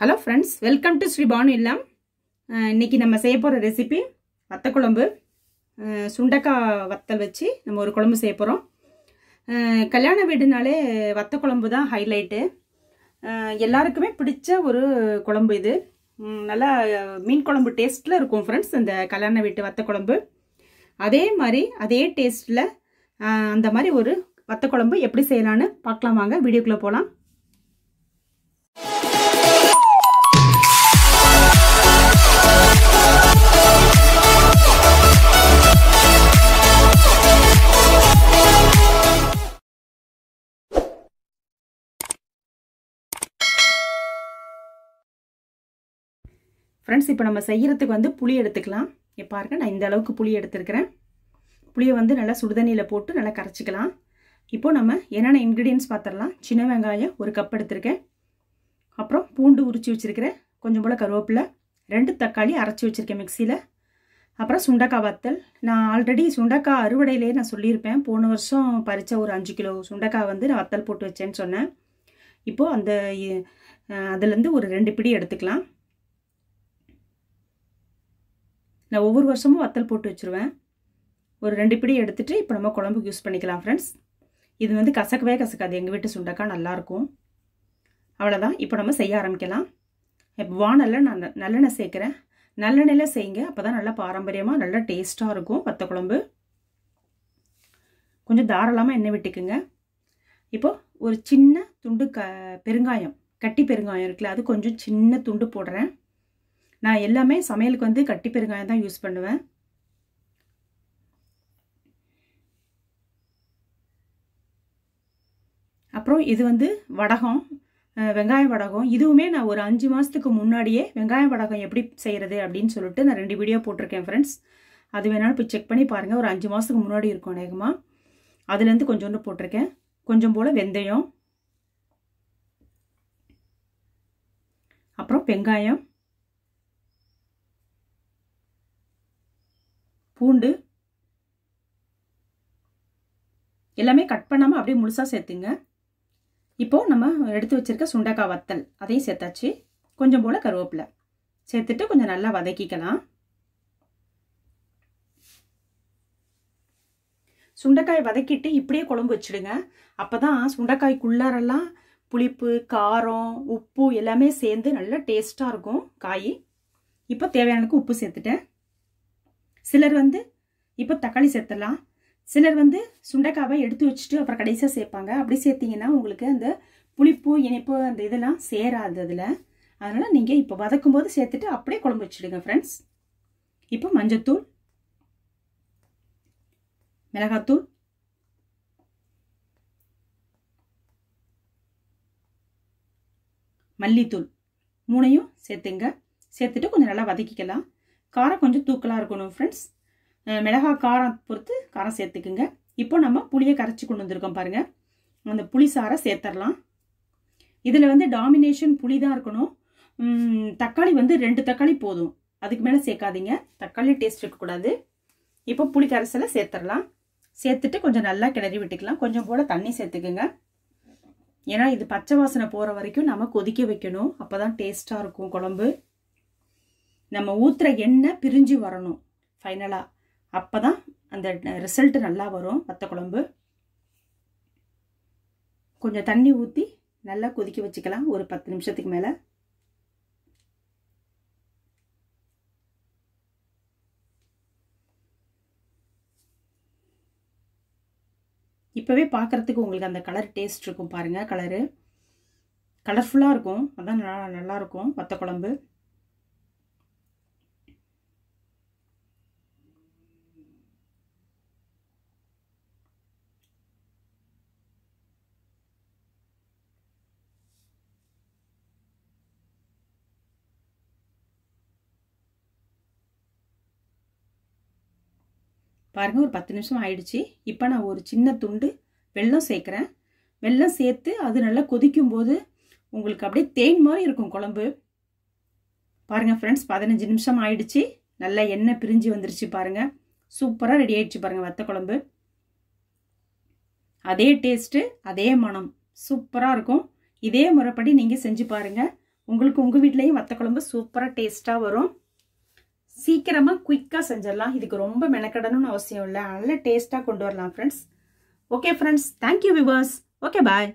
hello friends welcome to Sri Banu Illam இன்றைக்கி நம்ம செய்ய போகிற ரெசிபி வத்த குழம்பு uh, சுண்டக்காய் வத்தல் வச்சு நம்ம ஒரு குழம்பு செய்ய போகிறோம் uh, கல்யாண வீடுனாலே வத்த குழம்பு தான் ஹைலைட்டு uh, எல்லாருக்குமே பிடிச்ச ஒரு குழம்பு இது நல்லா மீன் குழம்பு டேஸ்ட்டில் இருக்கும் ஃப்ரெண்ட்ஸ் இந்த கல்யாண வீட்டு வத்த குழம்பு அதே மாதிரி அதே டேஸ்ட்டில் அந்த மாதிரி ஒரு வத்த குழம்பு எப்படி செய்யலான்னு பார்க்கலாம் வாங்க வீடியோக்குள்ளே போகலாம் ஃப்ரெண்ட்ஸ் இப்போ நம்ம செய்கிறதுக்கு வந்து புளி எடுத்துக்கலாம் இப்போ இருக்க நான் இந்த அளவுக்கு புளி எடுத்துருக்கிறேன் புளியை வந்து நல்லா சுடுதண்ணியில் போட்டு நல்லா கரைச்சிக்கலாம் இப்போது நம்ம என்னென்ன இன்க்ரீடியன்ஸ் பார்த்துடலாம் சின்ன வெங்காயம் ஒரு கப் எடுத்திருக்கேன் அப்புறம் பூண்டு உரிச்சு வச்சுருக்கிறேன் கொஞ்சம் போல் கருவேப்பிலை ரெண்டு தக்காளி அரைச்சி வச்சுருக்கேன் மிக்சியில் அப்புறம் சுண்டக்காய் வத்தல் நான் ஆல்ரெடி சுண்டக்காய் அறுவடையிலே நான் சொல்லியிருப்பேன் போன வருஷம் பறித்த ஒரு அஞ்சு கிலோ சுண்டக்காய் வந்து நான் வத்தல் போட்டு வச்சேன்னு சொன்னேன் இப்போது அந்த அதுலேருந்து ஒரு ரெண்டு பிடி எடுத்துக்கலாம் நான் ஒவ்வொரு வருஷமும் வத்தல் போட்டு வச்சுருவேன் ஒரு ரெண்டு பிடி எடுத்துகிட்டு இப்போ நம்ம குழம்புக்கு யூஸ் பண்ணிக்கலாம் ஃப்ரெண்ட்ஸ் இது வந்து கசக்கவே கசக்காது எங்கள் வீட்டு சுண்டக்காய் நல்லாயிருக்கும் அவ்வளோதான் இப்போ நம்ம செய்ய ஆரம்பிக்கலாம் இப்போ வானல்ல நான் நல்லெண்ணெய் சேர்க்குறேன் நல்லெண்ணெயில் செய்யுங்க அப்போ தான் நல்லா பாரம்பரியமாக நல்லா டேஸ்ட்டாக இருக்கும் வத்த குழம்பு கொஞ்சம் தாராளமாக எண்ணெய் விட்டுக்குங்க இப்போது ஒரு சின்ன துண்டு க பெருங்காயம் கட்டி பெருங்காயம் இருக்குல்ல அது கொஞ்சம் சின்ன துண்டு போடுறேன் நான் எல்லாமே சமையலுக்கு வந்து கட்டி பெருங்காயம் தான் யூஸ் பண்ணுவேன் அப்புறம் இது வந்து வடகம் வெங்காய வடகம் இதுவுமே நான் ஒரு அஞ்சு மாதத்துக்கு முன்னாடியே வெங்காய வடகம் எப்படி செய்கிறது அப்படின்னு சொல்லிட்டு நான் ரெண்டு வீடியோ போட்டிருக்கேன் ஃப்ரெண்ட்ஸ் அது வேணாலும் போய் செக் பண்ணி பாருங்கள் ஒரு அஞ்சு மாதத்துக்கு முன்னாடி இருக்கும் அநேகமாக அதுலேருந்து கொஞ்சோண்டு போட்டிருக்கேன் கொஞ்சம் போல் வெந்தயம் அப்புறம் வெங்காயம் பூண்டு எல்லாமே கட் பண்ணாமல் அப்படியே முழுசாக சேர்த்துங்க இப்போது நம்ம எடுத்து வச்சுருக்க சுண்டக்காய் வத்தல் அதையும் சேர்த்தாச்சு கொஞ்சம் போல் கருவேப்பிலை சேர்த்துட்டு கொஞ்சம் நல்லா வதக்கிக்கலாம் சுண்டைக்காய் வதக்கிட்டு இப்படியே குழம்பு வச்சுடுங்க அப்போ தான் சுண்டக்காய்க்குள்ளாரெல்லாம் புளிப்பு காரம் உப்பு எல்லாமே சேர்ந்து நல்லா டேஸ்ட்டாக இருக்கும் காய் இப்போ தேவையானதுக்கு உப்பு சேர்த்துட்டேன் சிலர் வந்து இப்போ தக்காளி சேர்த்துடலாம் சிலர் வந்து சுண்டைக்காவை எடுத்து வச்சுட்டு அப்புறம் கடைசியாக சேர்ப்பாங்க அப்படி சேர்த்திங்கன்னா உங்களுக்கு அந்த புளிப்பு இனிப்பு அந்த இதெல்லாம் சேராது அதில் அதனால் நீங்கள் இப்போ வதக்கும் போது சேர்த்துட்டு அப்படியே குழம்பு வச்சுடுங்க ஃப்ரெண்ட்ஸ் இப்போ மஞ்சத்தூள் மிளகாத்தூள் மல்லித்தூள் மூணையும் சேர்த்துங்க சேர்த்துட்டு கொஞ்சம் நல்லா வதக்கிக்கலாம் காரம் கொஞ்சம் தூக்கலாக இருக்கணும் ஃப்ரெண்ட்ஸ் மிளகா காரம் பொறுத்து காரம் சேர்த்துக்குங்க இப்போ நம்ம புளியை கரைச்சி கொண்டு வந்திருக்கோம் பாருங்கள் அந்த புளி சாரை சேர்த்துடலாம் இதில் வந்து டாமினேஷன் புளி தான் இருக்கணும் தக்காளி வந்து ரெண்டு தக்காளி போதும் அதுக்கு மேலே சேர்க்காதீங்க தக்காளி டேஸ்ட் இருக்கக்கூடாது இப்போ புளி கரைசலை சேர்த்துடலாம் சேர்த்துட்டு கொஞ்சம் நல்லா கிளறி விட்டுக்கலாம் கொஞ்சம் போல் தண்ணி சேர்த்துக்குங்க ஏன்னா இது பச்சை வாசனை போகிற வரைக்கும் நம்ம கொதிக்க வைக்கணும் அப்போ தான் டேஸ்ட்டாக இருக்கும் குழம்பு நம்ம ஊத்துற எண்ணெய் பிரிஞ்சு வரணும் ஃபைனலாக அப்போ தான் அந்த ரிசல்ட் நல்லா வரும் வத்த குழம்பு கொஞ்சம் தண்ணி ஊற்றி நல்லா கொதிக்க வச்சுக்கலாம் ஒரு பத்து நிமிஷத்துக்கு மேலே இப்போவே பார்க்குறதுக்கு உங்களுக்கு அந்த கலர் டேஸ்ட் இருக்கும் பாருங்கள் கலரு கலர்ஃபுல்லாக இருக்கும் அதான் நல்லா நல்லாயிருக்கும் வத்த குழம்பு பாருங்கள் ஒரு பத்து நிமிஷம் ஆயிடுச்சு இப்போ நான் ஒரு சின்ன துண்டு வெள்ளம் சேர்க்குறேன் வெள்ளம் சேர்த்து அது நல்லா கொதிக்கும் போது உங்களுக்கு அப்படியே தேன் மாதிரி இருக்கும் குழம்பு பாருங்கள் ஃப்ரெண்ட்ஸ் பதினஞ்சு நிமிஷம் ஆயிடுச்சு நல்லா எண்ணெய் பிரிஞ்சு வந்துருச்சு பாருங்கள் சூப்பராக ரெடி ஆயிடுச்சு பாருங்கள் வத்த குழம்பு அதே டேஸ்ட்டு அதே மனம் சூப்பராக இருக்கும் இதே முறைப்படி நீங்கள் செஞ்சு பாருங்கள் உங்களுக்கு உங்கள் வீட்லேயும் வத்த குழம்பு சூப்பராக டேஸ்ட்டாக வரும் சீக்கிரமாக குயிக்காக செஞ்சிடலாம் இதுக்கு ரொம்ப மெனக்கடணும்னு அவசியம் இல்லை நல்ல டேஸ்ட்டாக கொண்டு வரலாம் friends okay friends thank you viewers okay பாய்